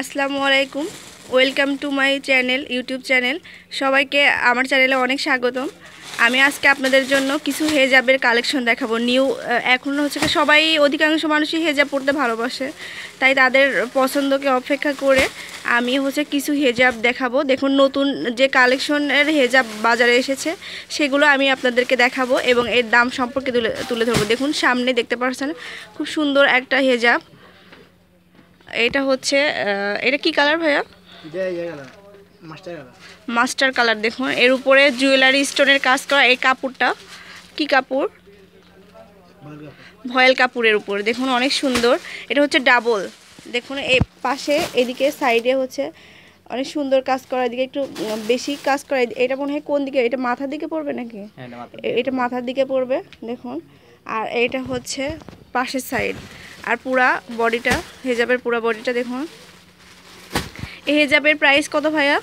আসসালামু আলাইকুম welcome to my channel YouTube channel সবাইকে আমার চ্যানেলে অনেক স্বাগতম আমি আজকে আপনাদের জন্য কিছু হেজাবের কালেকশন দেখাবো নিউ এখন হচ্ছে সবাই অধিকাংশ মানুষই হেজাব পড়তে ভালোবাসে তাই তাদের পছন্দকে অপেক্ষা করে আমি হচ্ছে কিছু হেজাব দেখাবো দেখুন নতুন যে কালেকশনের হেজাব বাজারে এসেছে সেগুলো আমি আপনাদেরকে দেখাবো এবং এর দাম সম্পর্কে তুলে তুলে ধরবো দেখুন সামনে দেখতে পাচ্ছেন খুব সুন্দর একটা হেজাব এটা হচ্ছে এটা কি কালার ভাইয়া মাস্টার কালার দেখুন এর উপরে জুয়েলারি স্টোনের কাজ করা এই কাপড়টা কি কাপড় ভয়েল কাপড়ের উপর দেখুন অনেক সুন্দর এটা হচ্ছে ডাবল দেখুন এ পাশে এদিকে সাইডে হচ্ছে অনেক সুন্দর কাজ করা এদিকে একটু বেশি কাজ করা এটা মনে হয় কোন দিকে এটা মাথার দিকে পড়বে নাকি হ্যাঁ, এটা মাথার দিকে পড়বে দেখুন আর এটা হচ্ছে পাশের সাইড আর পুরা বডিটা হেজাবের পুরা বডিটা দেখুন এই হেজাবের প্রাইস কত ভাইয়া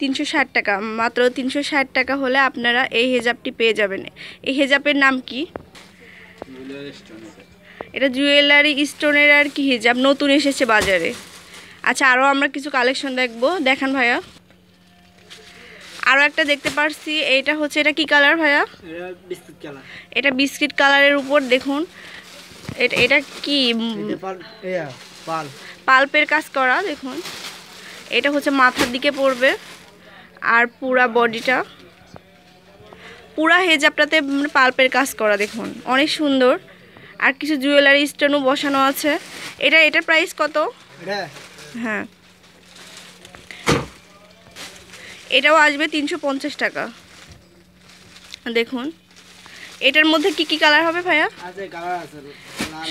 তিনশো ষাট টাকা মাত্র তিনশো ষাট টাকা হলে আপনারা এই হেজাবটি পেয়ে যাবেন এই হেজাবের নাম কি এটা জুয়েলারি স্টোনের আর কি হেজাব নতুন এসেছে বাজারে আচ্ছা আরও আমরা কিছু কালেকশন দেখবো দেখান ভাইয়া আরও একটা দেখতে পারছি এইটা হচ্ছে এটা কি কালার ভাইয়া এটা বিস্কিট কালারের উপর দেখুন এটা এটা কি পাল্পের কাজ করা দেখুন এটা হচ্ছে মাথার দিকে পড়বে আর পুরা বডিটা পুরা হেজাবটাতে পাল্পের কাজ করা দেখুন অনেক সুন্দর আর কিছু জুয়েলারি স্টোনও বসানো আছে এটা এটা প্রাইস কত হ্যাঁ এটাও আসবে তিনশো টাকা দেখুন এটার মধ্যে কি কি কালার হবে ভাইয়া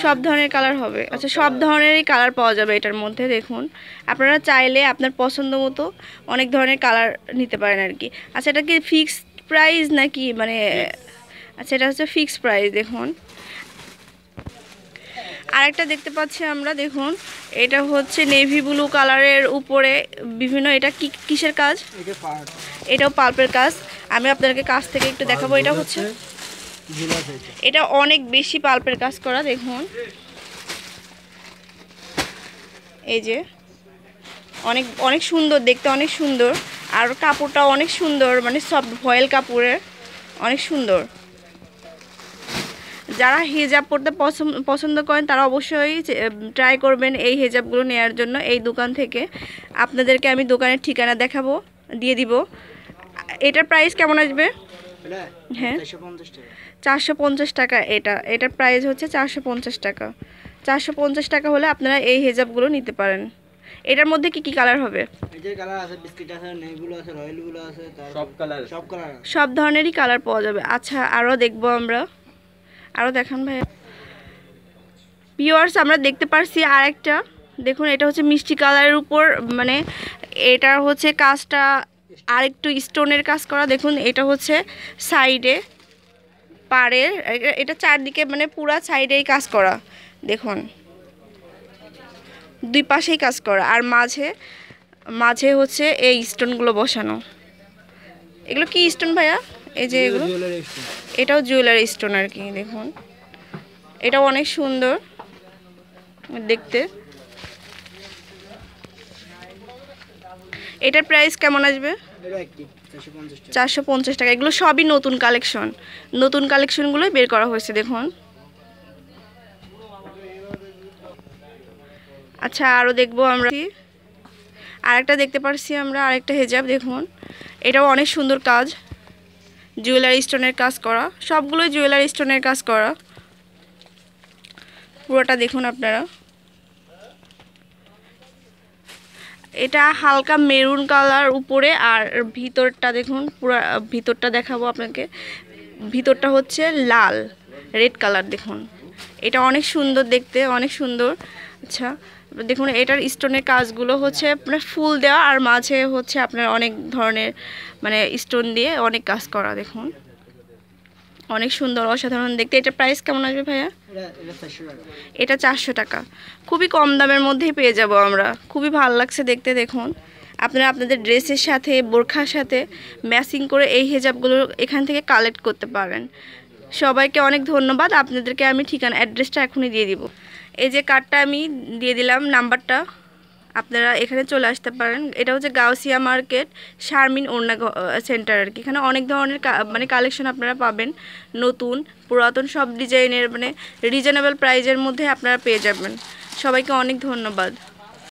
সব ধরনের কালার হবে আচ্ছা সব ধরনেরই কালার পাওয়া যাবে এটার মধ্যে দেখুন আপনারা চাইলে আপনার পছন্দ মতো অনেক ধরনের কালার নিতে পারেন আর কি আচ্ছা এটা কি ফিক্সড প্রাইস নাকি মানে আচ্ছা এটা হচ্ছে ফিক্সড প্রাইস দেখুন আরেকটা দেখতে পাচ্ছি আমরা দেখুন এটা হচ্ছে নেভি ব্লু কালারের উপরে বিভিন্ন এটা কি কিসের কাজ এটাও পাল্পের কাজ আমি আপনাদেরকে কাছ থেকে একটু দেখাবো এটা হচ্ছে এটা অনেক বেশি পাল্পের কাজ করা দেখুন এই যে অনেক অনেক সুন্দর দেখতে অনেক সুন্দর আর কাপড়টা অনেক সুন্দর মানে সফট ভয়েল কাপড়ের অনেক সুন্দর যারা হিজাব পরতে পছন্দ করেন তারা অবশ্যই ট্রাই করবেন এই হিজাবগুলো নেয়ার জন্য এই দোকান থেকে আপনাদেরকে আমি দোকানের ঠিকানা দেখাবো দিয়ে দিব এটার প্রাইস কেমন আসবে হ্যাঁ চারশো পঞ্চাশ টাকা এটা এটার প্রাইস হচ্ছে চারশো পঞ্চাশ টাকা চারশো পঞ্চাশ টাকা হলে আপনারা এই হেজাবগুলো নিতে পারেন এটার মধ্যে কি কি কালার হবে সব ধরনেরই কালার পাওয়া যাবে আচ্ছা আরও দেখবো আমরা আরও দেখান ভাই পিওয়ার্স আমরা দেখতে পারছি আর একটা দেখুন এটা হচ্ছে মিষ্টি কালারের উপর মানে এটা হচ্ছে কাজটা আরেকটু স্টোনের কাজ করা দেখুন এটা হচ্ছে সাইডে পাড়ের এটা চারদিকে মানে পুরা সাইডেই কাজ করা দেখুন দুই পাশেই কাজ করা আর মাঝে মাঝে হচ্ছে এই স্টোনগুলো বসানো এগুলো কি স্টোন ভাইয়া এই যে এগুলো এটাও জুয়েলারি স্টোন আর কি দেখুন এটাও অনেক সুন্দর দেখতে এটার প্রাইস কেমন আসবে চারশো পঞ্চাশ টাকা এগুলো সবই নতুন কালেকশন নতুন কালেকশনগুলোই বের করা হয়েছে দেখুন আচ্ছা আরও দেখবো আমরা আরেকটা দেখতে পারছি আমরা আরেকটা হেজাব দেখুন এটাও অনেক সুন্দর কাজ জুয়েলারি স্টোনের কাজ করা সবগুলোই জুয়েলারি স্টোনের কাজ করা পুরোটা দেখুন আপনারা এটা হালকা মেরুন কালার উপরে আর ভিতরটা দেখুন পুরা ভিতরটা দেখাবো আপনাকে ভিতরটা হচ্ছে লাল রেড কালার দেখুন এটা অনেক সুন্দর দেখতে অনেক সুন্দর আচ্ছা দেখুন এটার স্টোনের কাজগুলো হচ্ছে আপনার ফুল দেওয়া আর মাঝে হচ্ছে আপনার অনেক ধরনের মানে স্টোন দিয়ে অনেক কাজ করা দেখুন অনেক সুন্দর অসাধারণ দেখতে এটা প্রাইস কেমন আসবে ভাইয়া এটা চারশো টাকা খুবই কম দামের মধ্যেই পেয়ে যাব আমরা খুবই ভালো লাগছে দেখতে দেখুন আপনারা আপনাদের ড্রেসের সাথে বোরখার সাথে ম্যাচিং করে এই হেজাবগুলো এখান থেকে কালেক্ট করতে পারেন সবাইকে অনেক ধন্যবাদ আপনাদেরকে আমি ঠিকানা অ্যাড্রেসটা এখনই দিয়ে দিব এই যে কার্ডটা আমি দিয়ে দিলাম নাম্বারটা আপনারা এখানে চলে আসতে পারেন এটা হচ্ছে গাউসিয়া মার্কেট শারমিন ওড়না সেন্টার আর কি এখানে অনেক ধরনের মানে কালেকশন আপনারা পাবেন নতুন পুরাতন সব ডিজাইনের মানে রিজনেবল প্রাইজের মধ্যে আপনারা পেয়ে যাবেন সবাইকে অনেক ধন্যবাদ